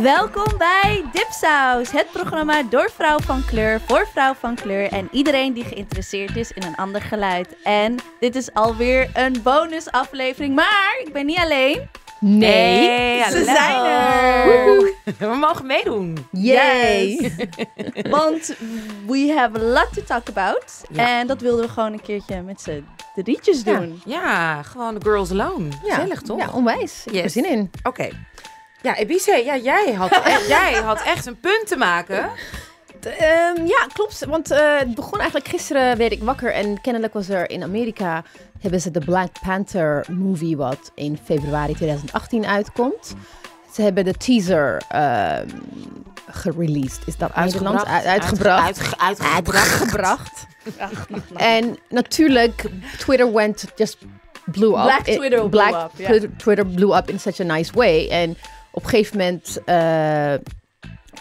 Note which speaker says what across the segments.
Speaker 1: Welkom bij Dipsaus, het programma door vrouw van kleur, voor vrouw van kleur en iedereen die geïnteresseerd is in een ander geluid. En dit is alweer een bonusaflevering, maar ik ben niet alleen.
Speaker 2: Nee, ze zijn er.
Speaker 1: We mogen meedoen. Yay. Want we have a lot to talk about. En dat wilden we gewoon een keertje met z'n drietjes doen.
Speaker 3: Ja, gewoon de girls alone. Ja. toch? Ja, onwijs. Ik yes. heb zin in. Oké. Ja, Ebice, ja, jij, had jij had echt een punt te maken. Ehm, ja, klopt. Want eh, het begon eigenlijk gisteren, werd
Speaker 2: ik wakker. En kennelijk was er in Amerika, hebben ze de Black Panther movie, wat in februari 2018 uitkomt. Ze hebben de teaser uh, gereleased. Is dat Uitgebracht. Uitgebracht. en natuurlijk, Twitter went just blew up. Black Twitter, blew up, Twitter blew up in such a nice way. En op een gegeven moment... Eh,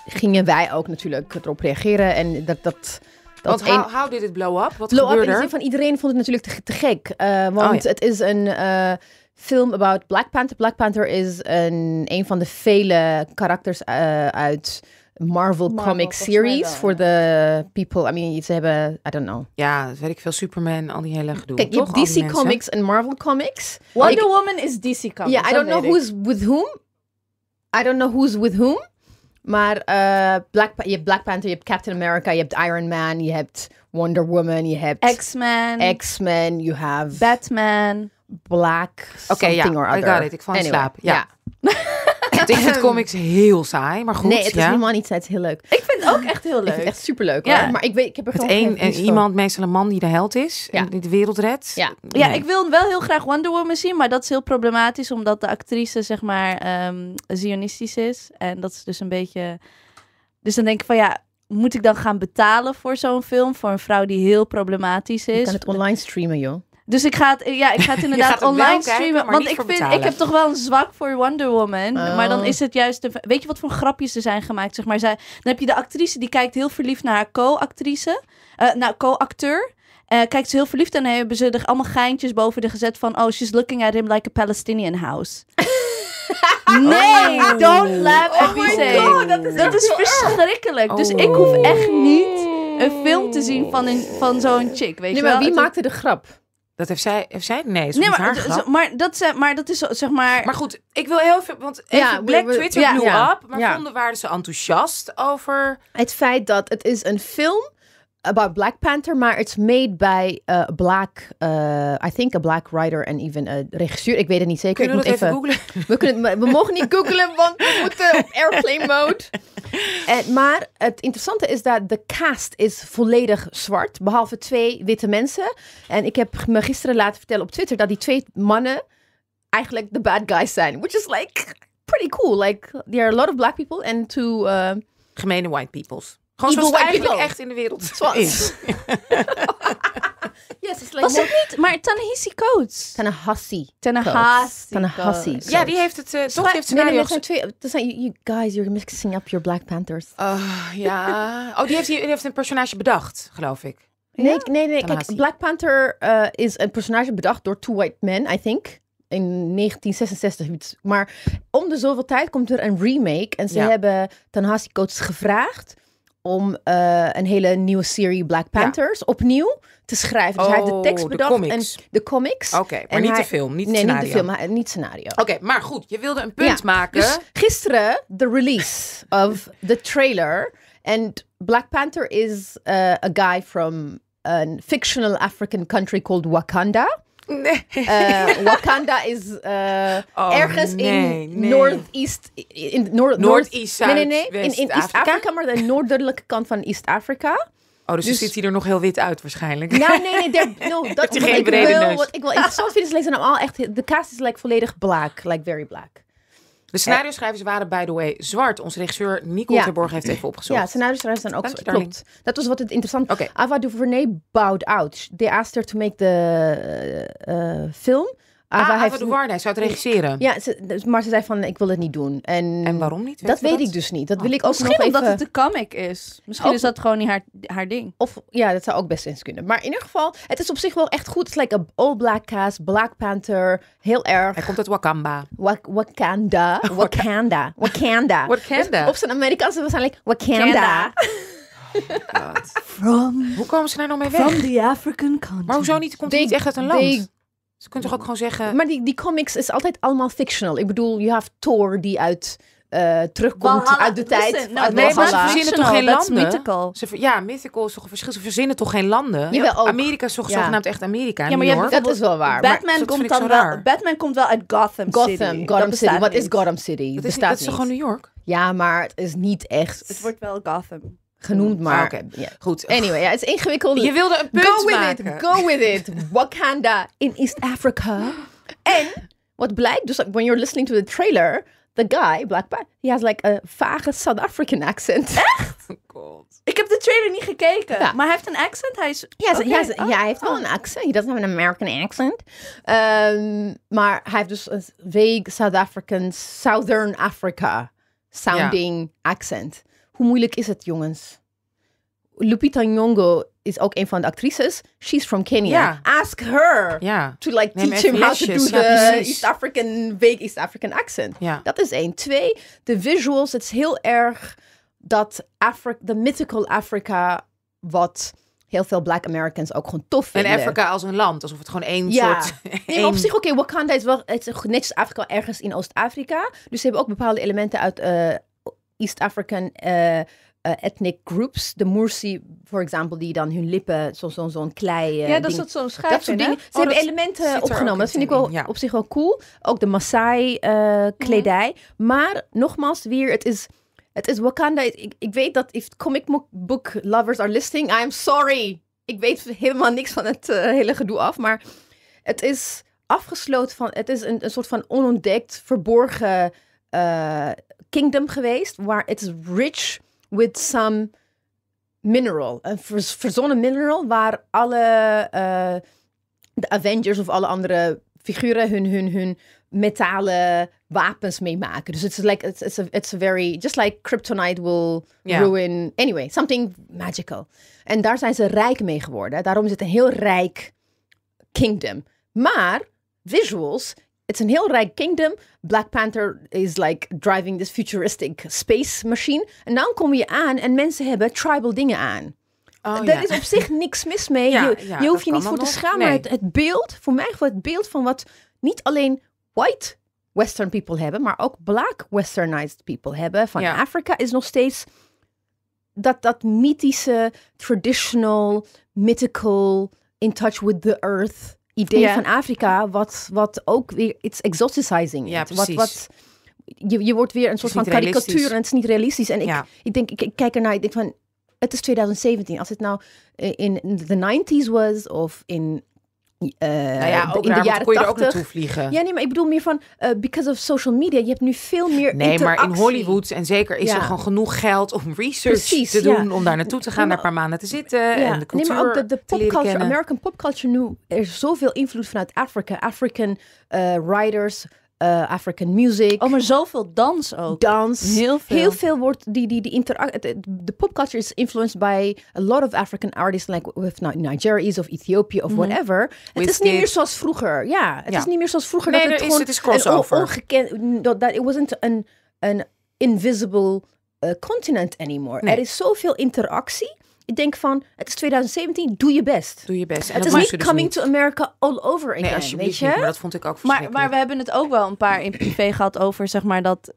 Speaker 2: gingen wij ook natuurlijk erop reageren. En dat. dat want een... how,
Speaker 3: did it blow up? Wat gebeurde up in de zin van
Speaker 2: iedereen vond het natuurlijk te, gek. Uh, want oh, het is een uh, film about Black Panther. Black Panther is een, een van de vele karakters uh, uit Marvel, Marvel comic series voor the people. I mean, ze hebben, I don't know. Ja,
Speaker 3: weet ik veel, Superman, al die hele gedoe. Kijk, je hebt DC Comics
Speaker 2: en Marvel Comics. Wonder Woman is DC Comics. Yeah, I don't know who's with whom. I don't know who's with whom. Maar uh, Black je hebt Black Panther, je hebt Captain America, je hebt Iron Man, je hebt Wonder Woman, je hebt... X-Men. X-Men, you have... Batman. Black something or other. Okay, ja, got it. Ik val in slaap. Ja.
Speaker 3: Want ik vind comics heel saai, maar goed. Nee, het is helemaal niet saai. Het is heel leuk. Ik vind het ook echt heel leuk. echt superleuk. Ja. Hoor. Maar ik, weet, ik heb er gewoon een, en iemand, meestal een man die de held is en die de wereld redt. Ja. ja, ik
Speaker 1: wil wel heel graag Wonder Woman zien, maar dat is heel problematisch omdat de actrice zeg maar ehm, zionistisch is. En dat is dus een beetje... Dus dan denk ik van ja, moet ik dan gaan betalen voor zo'n film? Voor een vrouw die heel problematisch is? Je kan het online streamen, joh. Dus ik ga het, ja, ik ga inderdaad online streamen. want ik, vind, ik heb toch wel een zwak voor Wonder Woman. Oh. Maar dan is het juist. een, weet je wat voor grapjes er zijn gemaakt? Zeg maar. Zij, dan heb je de actrice die kijkt heel verliefd naar haar co-actrice. nou, co-acteur. Uh, kijkt ze heel verliefd en hebben ze er allemaal geintjes boven de gezet van. Oh, she's looking at him like a Palestinian house. nee, oh. don't laugh at oh me God, dat is, verschrikkelijk. Dus ik oh. hoef echt niet een film te zien van, een, van zo'n chick. Weet je wel? wie maakte de
Speaker 3: grap? Dat heeft zij, heeft zij nee, is nee, maar,
Speaker 1: maar dat, maar dat is zeg maar. Maar goed, ik wil heel
Speaker 3: veel, want even ja, Black Twitter ja, up, maar vonden waren ze enthousiast
Speaker 2: over het feit dat het is een film about Black Panther, maar it's made by a black, uh, I think a black writer and even a regisseur. Ik weet het niet zeker. Kunnen we even, googlen? We, kunnen, we mogen niet googlen, want we moeten op airplane mode. En, maar het interessante is dat de cast is volledig zwart, behalve twee witte mensen. En ik heb me gisteren laten vertellen op Twitter dat die twee mannen eigenlijk de bad guys zijn, which is like pretty cool. Like there are a lot of black people and two. Uh,
Speaker 3: Gemene white peoples.
Speaker 2: Gewoon zoals eigenlijk echt
Speaker 3: in de wereld is.
Speaker 2: yes, it's like Was het niet? Maar Tanahisi Coates. Tanahasi. Tanahasi. Tanahasi. Ja, die heeft
Speaker 3: het. Eh, toch heeft ze Nee, zijn twee.
Speaker 2: you guys. You're mixing up your Black Panthers. Oh
Speaker 3: ja. Oh, die heeft, die heeft een personage bedacht, geloof ik.
Speaker 2: Nee, nee, nee. Kijk, Black Panther eh, is een personage bedacht door Two White Men, I think in 1966 Maar om de zoveel tijd komt er een remake. En ze ja. hebben Tanhasi Coates gevraagd om eh, een hele nieuwe serie Black Panthers opnieuw te schrijven. Dus hij heeft de oh, tekst bedacht de en de comics. Oké, maar niet de film, niet nee, scenario. niet de film, niet niet scenario. Oké, maar goed, je wilde een punt dus maken. Dus gisteren de release of the trailer. En Black Panther is uh, a guy from a fictional African country called Wakanda. Nee. Eh, Wakanda is uh,
Speaker 3: ergens in Northeast. In Noord, noord Nee, nee, nee. in, in East-Afrika,
Speaker 2: maar de noordelijke kant van East-Afrika. Oh, dus, dus ziet hij
Speaker 3: er nog heel wit uit waarschijnlijk. Nou, nee, nee. Daar, no, dat, is geen ik brede wil, neus. Wat ik wel interessant
Speaker 2: vind is, lezen al echt... De kaas is like, volledig black.
Speaker 3: Like very black. De scenario schrijvers waren, by the way, zwart. Onze regisseur Nico ja. Terborg heeft even opgezocht. Ja, scenario schrijvers zijn ook zwart. Klopt.
Speaker 2: Dat was wat het interessant. Okay. Ava DuVernay bowed out. They asked her to make the eh, film. Ah, Ava, ah, heeft... de hij zou het regisseren. Ja, ze, dus maar ze zei van, ik wil het niet doen. En, en waarom niet? dat weet ik dus niet. Dat oh. wil ik ook Misschien nog omdat het de
Speaker 1: comic is. Misschien oh. is dat gewoon niet haar, haar ding. Of
Speaker 2: ja, dat zou ook best eens kunnen. Maar in ieder geval, het is op zich wel echt goed. Het is like een all black cast, Black Panther, heel erg. Hij komt uit Wakamba. Wakanda. Wakanda. Wakanda. Wakanda. Dus op zijn Amerikaanse hij
Speaker 3: Wakanda. Wakanda. Oh From, Hoe komen ze daar nou mee weg? From the African country. Maar hoezo niet? Komt hij niet echt uit een land? Ze kunnen toch ook gewoon zeggen. Maar die, die comics is altijd allemaal
Speaker 2: fictional. Ik bedoel, je hebt Thor die uit eh, terugkomt uit de tijd. Nou, nee, maar ze verzinnen toch geen landen?
Speaker 3: Ze, ja, mythical is toch een verschil. Ze verzinnen toch geen landen? Amerika is toch zogenaamd echt Amerika. Ja, maar dat is wel waar. Batman, komt dan wel, Batman komt wel uit Gotham, City. Gotham City. Wat is Gotham
Speaker 2: City? Dat, is, dat is toch gewoon New York? Ja, maar het is niet echt.
Speaker 1: Het wordt wel Gotham
Speaker 2: genoemd, ah, maar goed. Anyway, ja, het is ingewikkeld. Je wilde een punt go with It, go with it. Wakanda in East Africa. en wat blijkt, dus when you're listening to the trailer, the guy, Black Panther, he has like a vage South African accent. Echt? Oh,
Speaker 1: God. Ik heb de trailer niet gekeken, ja. maar hij heeft een accent. Hij is... ja, okay.
Speaker 2: ja, hij heeft wel oh. een accent. He doesn't have an American accent. Ehm, maar hij heeft dus een vague South African, Southern Africa sounding accent. Hoe moeilijk is het, jongens? Lupita Nyong'o is ook een van de actrices. She's from Kenya. Ask her to like teach him how to do the East African, vague East African accent. Yeah. Dat is één. Twee, de visuals. Het is heel erg dat Afri de mythical Africa wat heel veel Black Americans ook gewoon tof vinden. En Afrika
Speaker 3: als een land, alsof het gewoon één soort... Ja, op zich, oké,
Speaker 2: okay, Wakanda is wel het is netjes Afrika ergens in Oost-Afrika. Dus ze hebben ook bepaalde elementen uit eh, East African eh, eh, ethnic groups. De Mursi, voor example, die dan hun lippen, zo'n zo, zo klei. Eh, ja, dat is zo'n Ze oh, hebben elementen opgenomen. Dat vind ik wel ja. op zich wel cool. Ook de Maasai-kledij. Mhm. Maar nogmaals, weer, het is. Het is Wakanda. Ik, ik weet dat if comic book lovers are listening, I'm sorry. Ik weet helemaal niks van het hele gedoe af. Maar het is afgesloten van. Het is een, een soort van onontdekt, verborgen eh, kingdom geweest waar is rich with some mineral. Een verzonnen mineral waar alle eh, Avengers of alle andere figuren hun, hun, hun metalen wapens mee maken. Dus is like it's, it's, a, very just like kryptonite will ruin anyway something magical. En daar zijn ze rijk mee geworden. Daarom is het een heel rijk kingdom. Maar visuals it's een heel rijk kingdom. Black Panther is like driving this futuristic space machine. En dan kom je aan en mensen hebben tribal dingen aan. Oh, Daar is op zich niks mis mee. je, ja, je hoeft je niet voor te schamen. Nee. Het, het, beeld, voor mij het beeld van wat niet alleen white western people hebben, maar ook black westernized people hebben van Afrika is nog steeds dat, dat mythische, traditional, mythical, in touch with the earth idee van Afrika, wat, wat ook weer, iets exoticizing. Wat, wat, je, je wordt weer een soort van karikatuur en het is niet realistisch. En ik, ik denk, ik, ik kijk ernaar, ik denk van, het is 2017. Als het nou eh, in de 90s was
Speaker 3: of in eh, nou ja, ook in de jaren kon je er ook naartoe vliegen. Ja, nee,
Speaker 2: maar ik bedoel meer van eh, because of social media. Je hebt nu veel meer Nee, maar in
Speaker 3: Hollywood en zeker is er gewoon genoeg geld om research te doen, om daar naartoe te gaan, daar een paar maanden te zitten en de cultuur Nee, maar ook de, de popculture, American
Speaker 2: popculture nu, er is zoveel invloed vanuit Afrika, African uh, writers, uh, African music. Oh, maar zoveel dans ook. Dans. Heel veel. Heel veel wordt die, die, die interactie. De popculture is influenced by a lot of African artists, like with Nigerians of Ethiopië of mhm. whatever. Het is niet meer zoals vroeger. Ja, het is niet meer zoals vroeger. Nee, dat het is, gewoon het Een ongekend, dat, dat it wasn't een, een invisible eh, continent anymore. Er is zoveel interactie ik denk van, het is 2017, doe je best. Doe je best. het is niet dus coming to America all
Speaker 1: over again, nee, weet je? maar dat vond ik ook maar, maar we hebben het ook wel een paar in privé gehad over, zeg maar, dat...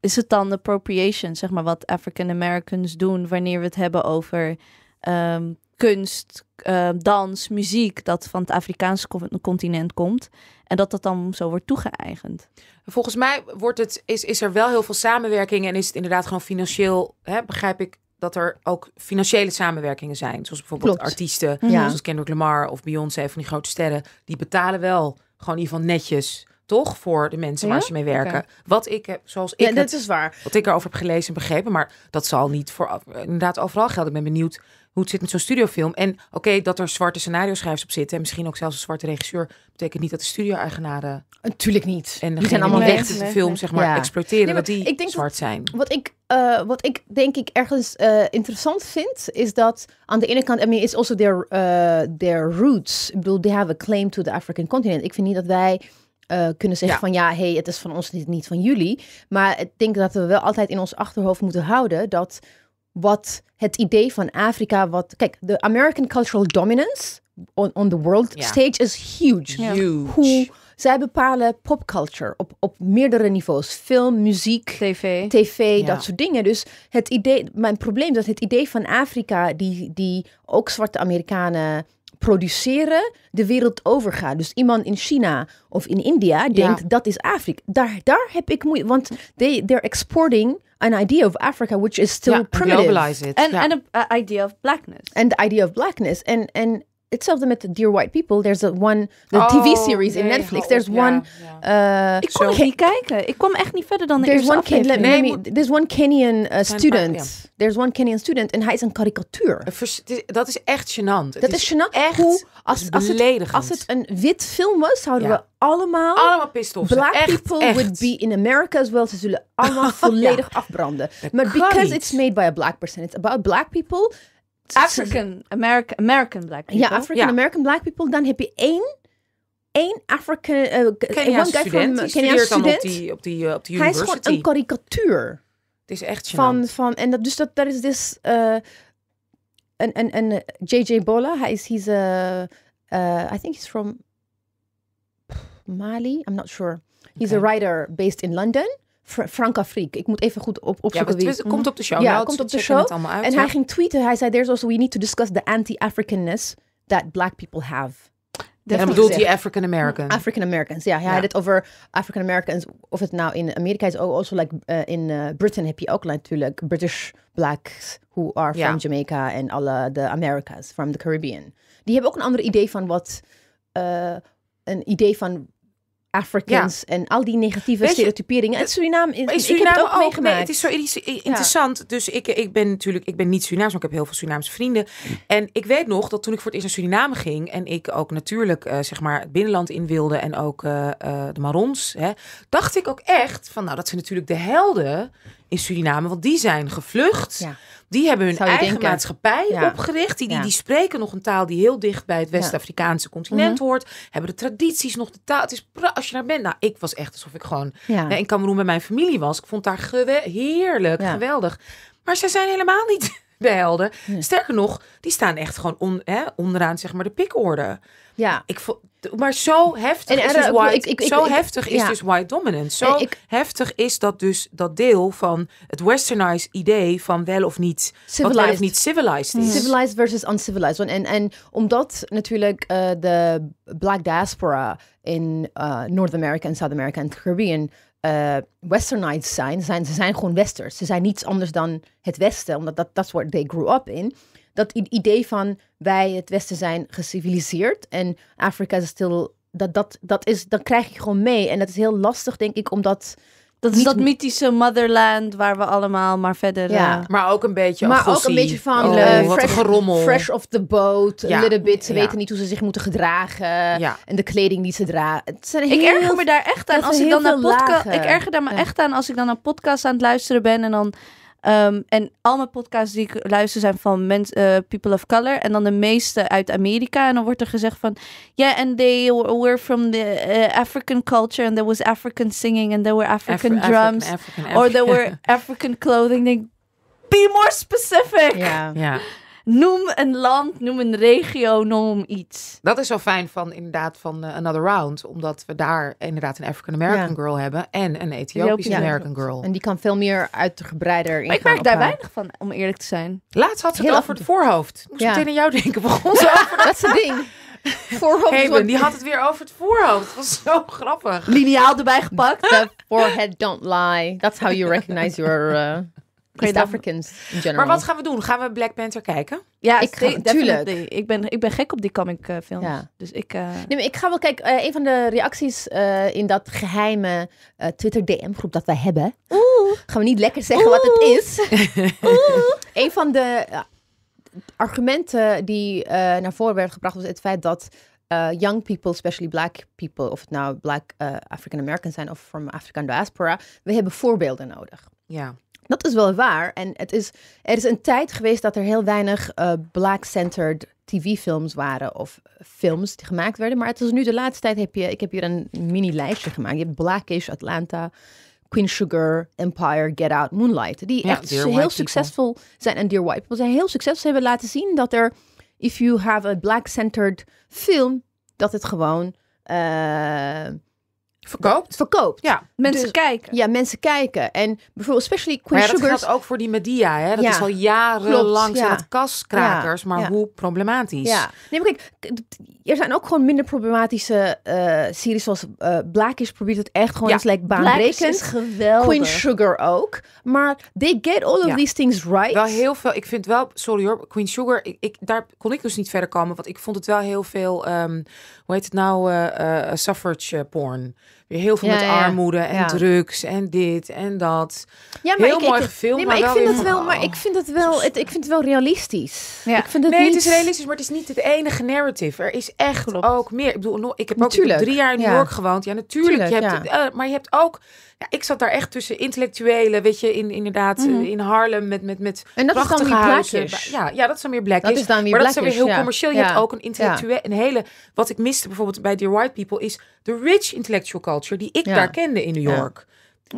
Speaker 1: Is het dan appropriation, zeg maar, wat African Americans doen wanneer we het hebben over ehm, kunst, ehm, dans, muziek dat van het Afrikaanse continent komt. En dat dat dan zo wordt toegeëigend.
Speaker 3: Volgens mij wordt het, is, is er wel heel veel samenwerking en is het inderdaad gewoon financieel, hè, begrijp ik, dat er ook financiële samenwerkingen zijn. Zoals bijvoorbeeld artiesten, mhm. ja. zoals Kendrick Lamar of Beyoncé van die grote sterren. Die betalen wel gewoon in ieder geval netjes toch voor de mensen waar ze mee werken. Wat ik heb, zoals ik. is waar. Wat ik erover heb gelezen en begrepen, maar dat zal niet voor eh, inderdaad overal gelden. Ik ben benieuwd hoe het zit met zo'n studiofilm. En oké, dat er zwarte scenario-schrijvers op zitten... en misschien ook zelfs een zwarte regisseur... betekent niet dat de studio-eigenaren... Natuurlijk niet. En die zijn allemaal echt de film, zeg maar, exploiteren, wat die zwart zijn.
Speaker 2: Wat ik, eh, wat ik denk ik ergens eh, interessant vind... is dat aan de ene kant... I mean, is also their, uh, their roots. Ik bedoel, they have a claim to the African continent. Ik vind niet dat wij... kunnen zeggen van ja, hey, het is van ons niet, niet van jullie. Maar ik denk dat we wel altijd in ons achterhoofd moeten houden dat wat het idee van Afrika, wat. Kijk, de American cultural dominance on, on the world stage is huge. zij bepalen popculture op, op meerdere niveaus. Film, muziek, tv, TV dat soort dingen. Dus het idee, mijn probleem is dat het idee van Afrika, die, die ook zwarte Amerikanen produceren de wereld overgaat. Dus iemand in China of in India denkt dat is Afrika. Daar, daar heb ik moeite. Want they, they're exporting an idea of Africa which is still
Speaker 3: primitive. And,
Speaker 2: an a, idea of blackness. And the idea of blackness. And, and hetzelfde met Dear White People. There's a one, the TV-series oh, in Netflix. Oh, there's one... Uh, ik kon niet
Speaker 1: kijken. Ik kwam echt niet verder dan de there's eerste one aflevering.
Speaker 2: there's one Kenyan uh, student. Ah, there's one Kenyan student. En hij is een karikatuur. dat is echt gênant. Dat is, is gênant. Echt hoe, als, als, het, als, het, een wit film was, zouden we allemaal... Allemaal pistols. Black people would be in America as well. Ze zullen allemaal volledig afbranden. maar because it's made by a black person. It's about black people. African American, American black people. Ja, African American black people. Dan heb je één één African uh, student. From, Keniaanse student. op die, op die, op die Hij is gewoon een karikatuur. Het is echt van, van En dat, dus dat, dat is dus... een, een, een J.J. Bola. Hij is... He's a, I think he's from Mali. I'm not sure. He's a writer based in London. Frank Afrik. Ik moet even goed op, opzoeken ja, wie... komt op de show. Ja, komt op de show. en hij ging tweeten. Hij zei, there's also, we need to discuss the anti-Africanness that black people have. Dat en bedoelt hij African Americans? Mm, African Americans, ja. Hij had het over African Americans. Of het nou in Amerika is, ook also like eh, in eh, Britain heb je ook natuurlijk British blacks who are from Jamaica en alle de Americas, from the Caribbean. Die hebben ook een ander idee van wat, eh, een idee van Africans en al die negatieve stereotyperingen. Het Suriname is, is Suriname ik heb het ook, meegemaakt. Nee, het is
Speaker 3: zo eh, interessant. Dus ik, ik ben natuurlijk, ik ben niet Surinaams, maar ik heb heel veel Surinaamse vrienden. En ik weet nog dat toen ik voor het eerst naar Suriname ging en ik ook natuurlijk eh, zeg maar het binnenland in wilde en ook uh, de Marons, hè, dacht ik ook echt van, nou dat zijn natuurlijk de helden in Suriname. Want die zijn gevlucht. Ja. Die hebben hun eigen maatschappij opgericht. Die, die, spreken nog een taal die heel dicht bij het West-Afrikaanse mhm. continent hoort. Hebben de tradities nog de taal. Het is als je daar bent. Nou, ik was echt alsof ik gewoon kan nou, in Cameroen met mijn familie was. Ik vond daar heerlijk, geweldig. Maar ze zijn helemaal niet de hm. Sterker nog, die staan echt gewoon hè, onderaan zeg maar, de pikorde. Ja. Ik maar zo heftig en, is dus eh, white, ik, zo heftig is dus white dominance. Zo heftig is dat dus dat deel van het westernized idee van wel of niet civilized. Wat of niet civilized is. Hm. Civilized
Speaker 2: versus uncivilized. En, en omdat natuurlijk eh, de black diaspora in uh, North America en South America en Caribbean uh, westernized zijn. zijn. Ze zijn gewoon westers. Ze zijn niets anders dan het Westen, omdat dat is what they grew up in. Dat idee van wij het Westen zijn geciviliseerd en Afrika is stil. Dat, dat, dat is, dan krijg je gewoon mee. En dat is heel lastig,
Speaker 1: denk ik, omdat dat is dat mythische motherland waar we allemaal maar verder... Ja. Eh, maar ook een beetje Maar ook een beetje van oh, eh, fresh, of fresh off the boat, ja. little bit. Ze weten niet hoe ze zich moeten gedragen. Ja. En de kleding die ze dragen. Ik erger me daar echt aan als ik dan naar podcast... Ik erger daar me echt aan als ik dan naar podcast aan het luisteren ben en dan Ehm, en al mijn podcasts die ik luister zijn van mens, uh, people of color. En dan de meeste uit Amerika. En dan wordt er gezegd van... Yeah, and they were from the uh, African culture. And there was African singing. And there were African drums. Or there were African clothing. be more
Speaker 3: specific. Ja. ja. Yeah noem een land, noem een regio, noem iets. Dat is zo fijn van inderdaad van eh, Another Round. Omdat we daar inderdaad een African American girl hebben en een Ethiopische American girl. En
Speaker 2: die kan veel meer uitgebreider in. Maar ik merk daar weinig van,
Speaker 1: om eerlijk te zijn.
Speaker 3: Laatst had ze het over het voorhoofd. Moest ja. meteen aan jou denken. Begon ze over dat soort ding.
Speaker 1: Voorhoofd. die had het
Speaker 3: weer over het voorhoofd. Dat was zo grappig.
Speaker 1: Lineaal erbij gepakt.
Speaker 2: The forehead don't lie. That's how you recognize your... Eh, East Africans in
Speaker 3: general. Maar wat gaan we doen? Gaan we Black Panther kijken? Ja, ik ga, natuurlijk.
Speaker 1: Ik ben, ik ben gek op die comic eh,
Speaker 2: films. Ja. Dus ik... Eh, nee, ik ga wel kijken. Uh, een van de reacties eh, in dat geheime Twitter DM groep dat wij hebben. Oeh. Gaan we niet lekker zeggen wat het is. Oeh. een van de argumenten die naar voren werden gebracht was het feit dat... young people, especially black people, of het nou black African Americans zijn of from African diaspora, we hebben voorbeelden nodig. Ja. Dat is wel waar. En het is, er is een tijd geweest dat er heel weinig eh, black-centered tv-films waren of films die gemaakt werden. Maar het is nu de laatste tijd heb je, ik heb hier een mini-lijstje gemaakt. Je hebt Blackish, Atlanta, Queen Sugar, Empire, Get Out, Moonlight. Die ja, echt heel succesvol zijn. En Dear White People zijn heel succesvol. hebben laten zien dat er, if you have a black-centered film, dat het gewoon... Uh, Verkoopt? Verkoopt. Ja, mensen dus- kijken. Ja, mensen kijken. En bijvoorbeeld, especially Queen Sugar. ja, dat geldt ook
Speaker 3: voor die media. Hè? Dat is al jarenlang ja. het kaskrakers. Maar hoe problematisch. Ja.
Speaker 2: Nee, maar kijk, er zijn ook gewoon minder problematische eh, series zoals uh, eh, Blackish probeert het echt gewoon eens like baanbrekend. is dus geweldig. Queen Sugar ook.
Speaker 3: Maar they get all of these things right. Wel heel veel. Ik vind wel, sorry hoor, Queen Sugar, ik, ik daar kon ik dus niet verder komen. Want ik vond het wel heel veel, ehm, hoe heet het nou, eh, suffrage porn heel veel met armoede en drugs en dit en dat. Ja, maar heel mooi gefilmd. Nee, maar, ik vind het wel, maar ik
Speaker 2: vind het wel, het, ik vind het wel realistisch. Ik vind het nee, het is realistisch,
Speaker 3: maar het is niet het enige narrative. Er is echt ook meer. Ik bedoel, ik heb ook drie jaar in New York gewoond. Ja, natuurlijk. Ja, eh, maar je hebt ook ja, ik zat daar echt tussen intellectuelen, weet je, in, inderdaad, mhm. eh, in Harlem met, met, met en dat prachtige is dan Ja, ja, dat is dan meer black. Dat is maar dat is dan weer heel commercieel. Je hebt ook een intellectueel, een hele, wat ik miste bijvoorbeeld bij Dear White People, is de rich intellectual culture die ik daar kende in New York.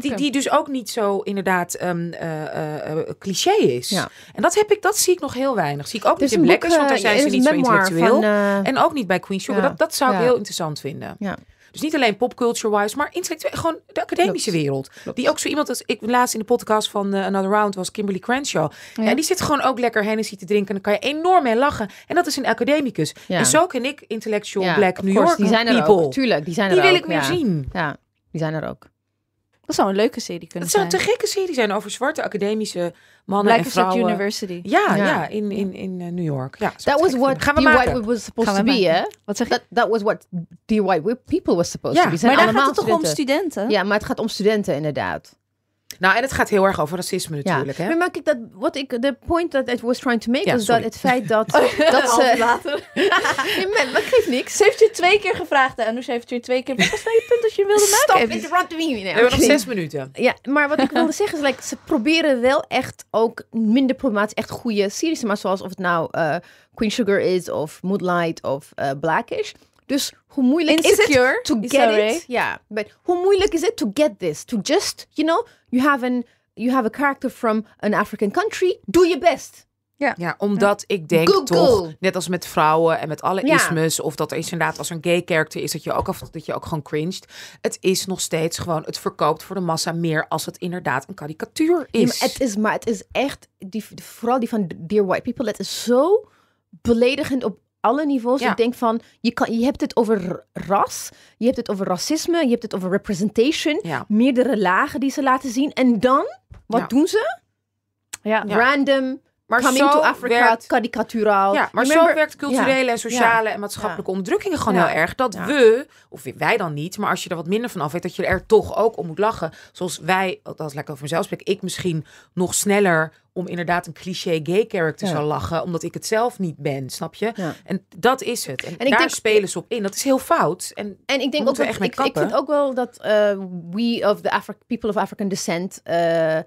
Speaker 3: Die, die dus ook niet zo inderdaad um, uh, uh, cliché is. Ja. En dat heb ik, dat zie ik nog heel weinig. Zie ik ook dus niet in Blackers, want daar eh, zijn ze niet zo intellectueel. Eh, en ook niet bij Queen Sugar. Dat, dat zou ik heel interessant vinden. Ja. Dus niet alleen popculture-wise, maar intellectueel, gewoon de academische wereld. Die ook zo iemand als ik laatst in de podcast van eh, Another Round was Kimberly Crenshaw. En die zit gewoon ook lekker Hennessy te drinken en dan kan je enorm mee lachen. En dat is een academicus. Ja. En zo ken ik intellectual black New York die zijn er people. Ook. Tuurlijk, die zijn er Die wil ik meer zien. Ja, die zijn er ook. Dat zou een leuke serie kunnen zijn. Dat zou een te gekke serie zijn over zwarte academische mannen Black en vrouwen. University. Ja, ja, in, in, in eh, New York.
Speaker 1: that was what gaan we the was supposed to be, hè?
Speaker 2: Wat zeg je? That, was what the white people was supposed to be. Zijn maar daar gaat het toch om studenten? Ja, maar het gaat om studenten inderdaad.
Speaker 3: Nou, en het gaat heel erg over racisme natuurlijk. Hè? Maar
Speaker 2: ik dat, wat ik, de point that I was trying to make, ja, was dat het feit dat, dat ze... later. Dat geeft niks. Ze heeft je twee keer gevraagd en dus heeft je twee keer... Wat was nou je punt dat je wilde Stop maken? Stop interrupting me. We hebben nog zes minuten. Ja, maar wat ik wilde zeggen is, like, ze proberen wel echt ook minder problematisch, echt goede series te maken. Zoals of het nou eh, Queen Sugar is, of Moonlight, of uh, eh, Blackish. Dus hoe moeilijk is het to get it? Ja, yeah. hoe moeilijk is het to get this? To just, you know you have, an, you have a character from an African country. Doe
Speaker 3: je best. Ja. ja, omdat ik denk toch, net als met vrouwen en met alle ja. ismes, of dat er inderdaad als een gay character is, dat je ook of dat je ook gewoon cringed. Het is nog steeds gewoon, het verkoopt voor de massa meer als het inderdaad een karikatuur is. Ja, maar het is, maar het is echt, die,
Speaker 2: vooral die van Dear White People, het is zo beledigend op alle niveaus. Ja. Ik denk van, je, kan, je hebt het over ras, je hebt het over racisme, je hebt het over representation. Meerdere lagen die ze laten zien. En dan, wat doen ze? Ja, random
Speaker 3: maar zo to werkt, karikaturaal. Ja, maar zo werkt culturele en sociale en maatschappelijke ja. onderdrukkingen gewoon heel erg. Dat we, of wij dan niet, maar als je er wat minder van af weet, dat je er toch ook om moet lachen. Zoals wij, dat is lekker over mezelf spreek, ik misschien nog sneller om inderdaad een cliché gay character zou lachen, omdat ik het zelf niet ben, snap je? En dat is het. En, daar spelen ze op in. Dat is heel fout. En, en ik denk ook, echt ik, ik, vind ook
Speaker 2: wel dat eh, we of the Afri people of African descent. Eh,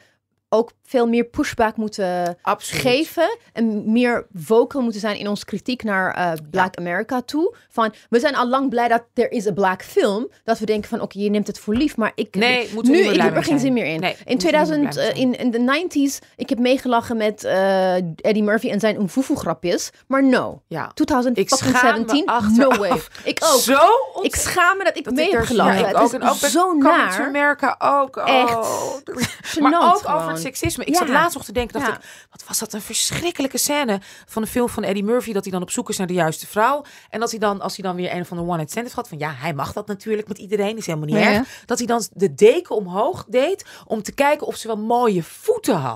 Speaker 2: ook veel meer pushback moeten geven. En meer vocal moeten zijn in ons kritiek naar uh, Black America toe. Van, we zijn al lang blij dat er is een black film. Dat we denken van, oké, je neemt het voor lief. Maar ik, nee,
Speaker 3: ik, nu, ik heb er geen zin
Speaker 2: meer in. in 2000, eh, in, in, de 90s, ik heb meegelachen met eh, Eddie Murphy en zijn Umfufu grapjes. Maar no. Ja. 2017, no way.
Speaker 3: Ik ook. Ik schaam me dat ik dat ik heb gelachen. ik ook. En ook zo naar. America ook. Oh,
Speaker 1: Echt.
Speaker 3: maar ook over seksisme. Ik zat laatst nog te denken, dacht ik, wat was dat een verschrikkelijke scène van de film van Eddie Murphy, dat hij dan op zoek is naar de juiste vrouw. En dat hij dan, als hij dan weer een van de one-night stands had, van ja, hij mag dat natuurlijk met iedereen, is helemaal niet erg. Dat hij dan de deken omhoog deed om te kijken of ze wel mooie voeten had.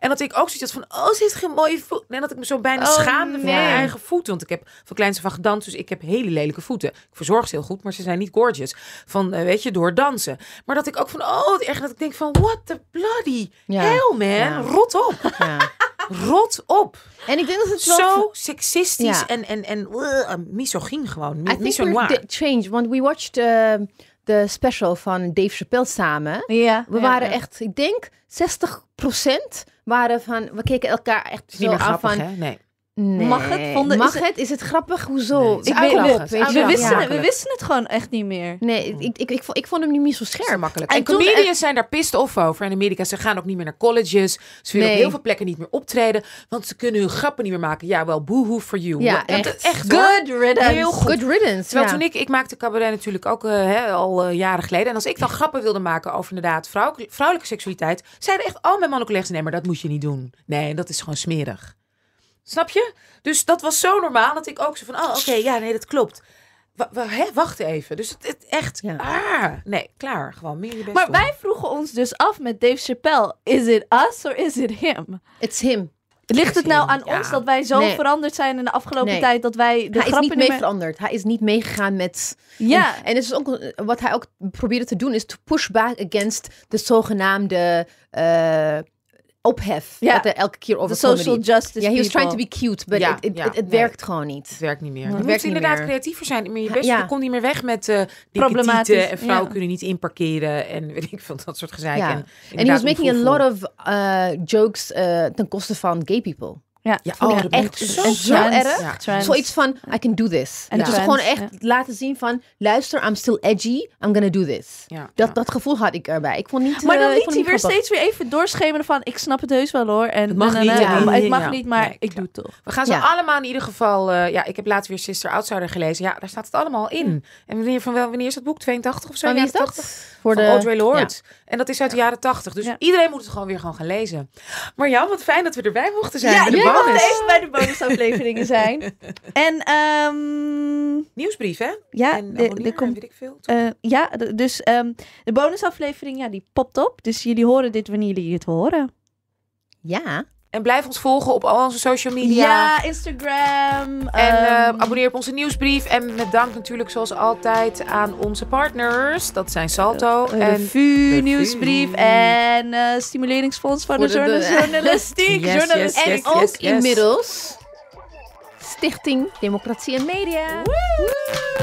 Speaker 3: En dat ik ook zoiets had van, oh, ze heeft geen mooie voeten. En dat ik me zo bijna oh, schaamde voor mijn eigen voeten. Want ik heb van kleins van aan dus ik heb hele lelijke voeten. Ik verzorg ze heel goed, maar ze zijn niet gorgeous. Van, eh, weet je, door dansen. Maar dat ik ook van, oh, erg. Dat ik denk van, what the bloody ja. Heel man, rot op. Ja. rot op. En ik denk dat het zo seksistisch en, en, en uh, misogyn gewoon. I think think
Speaker 2: change, want we watched ehm, the special van Dave Chappelle samen. Ja. We waren echt, ik denk, 60 waren van, we keken elkaar echt zo af grappig, van... Hè? Nee. Mag het? Mag is het? Is het grappig? Hoezo? ik weet het. we, wisten, we wisten het gewoon echt niet meer. Nee, ik, ik, ik, ik vond hem niet meer zo scherp makkelijk. En, comedians
Speaker 3: zijn daar pissed off over. En Amerika, ze gaan ook niet meer naar colleges. Ze willen op heel veel plekken niet meer optreden. Want ze kunnen hun grappen niet meer maken. Ja, wel, Boehoe for you. Ja, echt. good riddance. Heel goed. Good
Speaker 2: riddance, Terwijl toen
Speaker 3: ik, ik maakte cabaret natuurlijk ook eh, al eh, jaren geleden. En als ik dan grappen wilde maken over inderdaad vrouwelijke seksualiteit. Zeiden echt al mijn mannen collega's, nee, maar dat moet je niet doen. Nee, dat is gewoon smerig. Snap je? Dus dat was zo normaal dat ik ook zo van, oh oké, ja, nee, dat klopt. hè, wacht even. Dus het, echt, ah, nee, klaar. Gewoon meer best Maar wij vroegen ons dus af met Dave Chappelle, is it us or is it him? It's him.
Speaker 1: Ligt het nou aan ons dat wij zo veranderd zijn in de afgelopen tijd dat wij de hij is niet mee veranderd.
Speaker 2: Hij is niet meegegaan met. Ja. En, het is ook wat hij ook probeerde te doen is to push back against de zogenaamde eh, ophef. Dat elke keer over social justice. Ja, he was trying to be cute, but het it, it, ja, werkt
Speaker 3: gewoon niet. Het werkt niet meer. Je moet inderdaad creatiever zijn. Maar je best niet meer weg met uh, en vrouwen kunnen niet inparkeren en weet ik veel dat soort gezeik. En, en he was making a lot
Speaker 2: of uh, jokes eh, ten koste van gay people. Ja, ja oh, oh, echt zo, zo erg. Zoiets van, I can do this. En het is dus gewoon echt laten zien van, luister, I'm still edgy, I'm gonna do this. Dat, dat gevoel had
Speaker 1: ik erbij. Ik vond niet... Maar dan eh, liet hij weer steeds weer even doorschemeren van, ik snap het heus wel hoor. En het mag niet. Het mag niet,
Speaker 3: maar ik doe het toch. We gaan ze allemaal in ieder geval... Eh, ja, ik heb laatst weer Sister Outsider gelezen. Ja, daar staat het allemaal in. Mm. En wanneer, van wel, wanneer is dat boek? 82 of zo? Wanneer is dat? Voor de... Audre Lorde. En dat is uit de jaren 80. Dus iedereen moet het gewoon weer gewoon gaan lezen. Maar Jan, wat fijn dat we erbij mochten zijn bonus. wel even bij de bonusafleveringen zijn. En um, nieuwsbrief, hè? Ja, en de, de kom, weet ik veel.
Speaker 1: Eh, ja, de, dus um, de bonusaflevering ja, die popt op. Dus jullie horen dit wanneer jullie het horen. Ja. En blijf ons
Speaker 3: volgen op al onze social media. Ja, Instagram. En eh, ehm, abonneer op onze nieuwsbrief. En met dank natuurlijk zoals altijd aan onze partners. Dat zijn Salto de, en Nieuwsbrief en eh, Stimuleringsfonds voor de, journalistiek.
Speaker 1: en ook inmiddels Stichting Democratie en Media. Woe!